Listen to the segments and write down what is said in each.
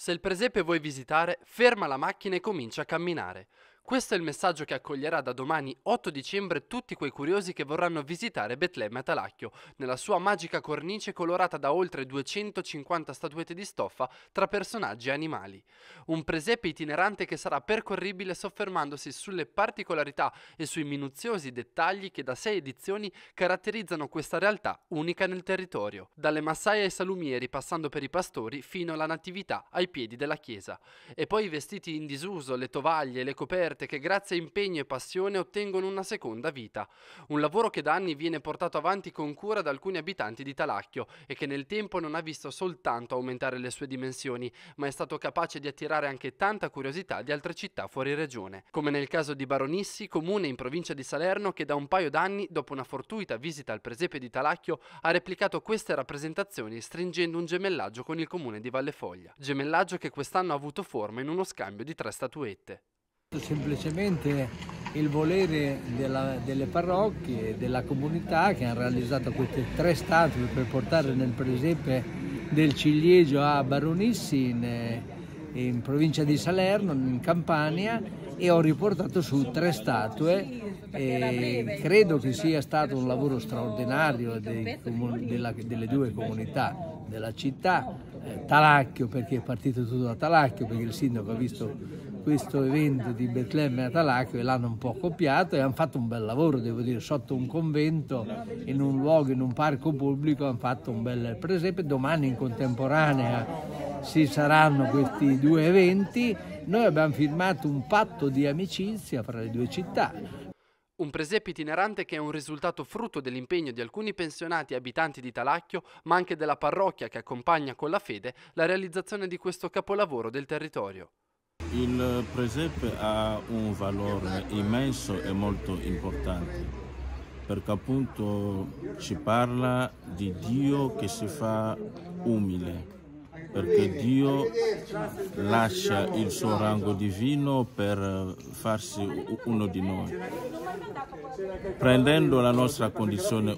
Se il presepe vuoi visitare, ferma la macchina e comincia a camminare. Questo è il messaggio che accoglierà da domani 8 dicembre tutti quei curiosi che vorranno visitare Betlemme Atalacchio, nella sua magica cornice colorata da oltre 250 statuette di stoffa tra personaggi e animali. Un presepe itinerante che sarà percorribile soffermandosi sulle particolarità e sui minuziosi dettagli che da sei edizioni caratterizzano questa realtà unica nel territorio, dalle massaie ai salumieri passando per i pastori fino alla natività ai piedi della chiesa. E poi i vestiti in disuso, le tovaglie, le coperte, scoperte che grazie a impegno e passione ottengono una seconda vita. Un lavoro che da anni viene portato avanti con cura da alcuni abitanti di Talacchio e che nel tempo non ha visto soltanto aumentare le sue dimensioni, ma è stato capace di attirare anche tanta curiosità di altre città fuori regione, come nel caso di Baronissi, comune in provincia di Salerno che da un paio d'anni, dopo una fortuita visita al presepe di Talacchio, ha replicato queste rappresentazioni stringendo un gemellaggio con il comune di Vallefoglia, gemellaggio che quest'anno ha avuto forma in uno scambio di tre statuette. Semplicemente il volere della, delle parrocchie e della comunità che hanno realizzato queste tre statue per portare nel presepe del ciliegio a Baronissi in, eh, in provincia di Salerno, in Campania, e ho riportato su tre statue e credo che sia stato un lavoro straordinario dei, della, delle due comunità della città, eh, Talacchio perché è partito tutto da Talacchio, perché il sindaco ha visto questo evento di Betlemme e Atalacchio e l'hanno un po' copiato e hanno fatto un bel lavoro, devo dire, sotto un convento, in un luogo, in un parco pubblico, hanno fatto un bel presepe. Domani in contemporanea ci saranno questi due eventi. Noi abbiamo firmato un patto di amicizia fra le due città. Un presepe itinerante che è un risultato frutto dell'impegno di alcuni pensionati e abitanti di Talacchio, ma anche della parrocchia che accompagna con la fede la realizzazione di questo capolavoro del territorio. Il presepe ha un valore immenso e molto importante perché appunto ci parla di Dio che si fa umile, perché Dio lascia il suo rango divino per farsi uno di noi. Prendendo la nostra condizione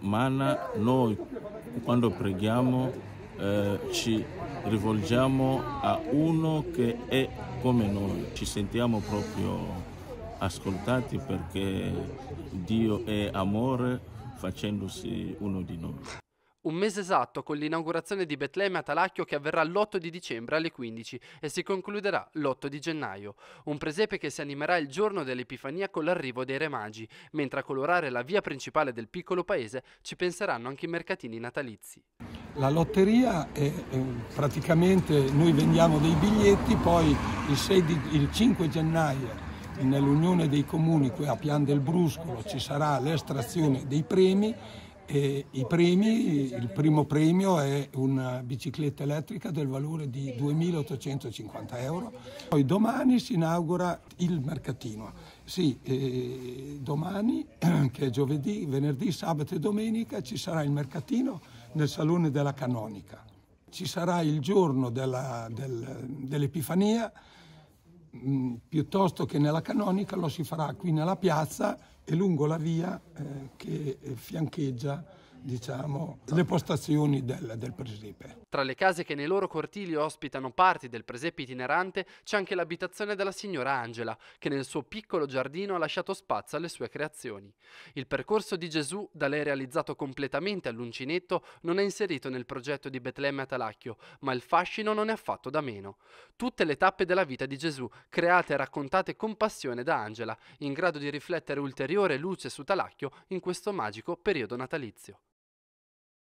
umana, noi quando preghiamo eh, ci rivolgiamo a uno che è come noi. Ci sentiamo proprio ascoltati perché Dio è amore facendosi uno di noi un mese esatto con l'inaugurazione di Betlemme a Talacchio che avverrà l'8 di dicembre alle 15 e si concluderà l'8 di gennaio, un presepe che si animerà il giorno dell'Epifania con l'arrivo dei Re Magi, mentre a colorare la via principale del piccolo paese ci penseranno anche i mercatini natalizi. La lotteria è eh, praticamente noi vendiamo dei biglietti, poi il, 6 di, il 5 gennaio nell'Unione dei Comuni qui a Pian del Bruscolo ci sarà l'estrazione dei premi e premi, il primo premio è una bicicletta elettrica del valore di 2.850 euro. Poi domani si inaugura il mercatino. Sì, eh, domani, che è giovedì, venerdì, sabato e domenica, ci sarà il mercatino nel Salone della Canonica. Ci sarà il giorno dell'Epifania. Del, dell Mm, piuttosto che nella canonica lo si farà qui nella piazza e lungo la via eh, che fiancheggia diciamo, le postazioni del, del, presepe. Tra le case che nei loro cortili ospitano parti del presepe itinerante c'è anche l'abitazione della signora Angela, che nel suo piccolo giardino ha lasciato spazio alle sue creazioni. Il percorso di Gesù, da lei realizzato completamente all'uncinetto, non è inserito nel progetto di Betlemme a Talacchio, ma il fascino non è affatto da meno. Tutte le tappe della vita di Gesù, create e raccontate con passione da Angela, in grado di riflettere ulteriore luce su Talacchio in questo magico periodo natalizio.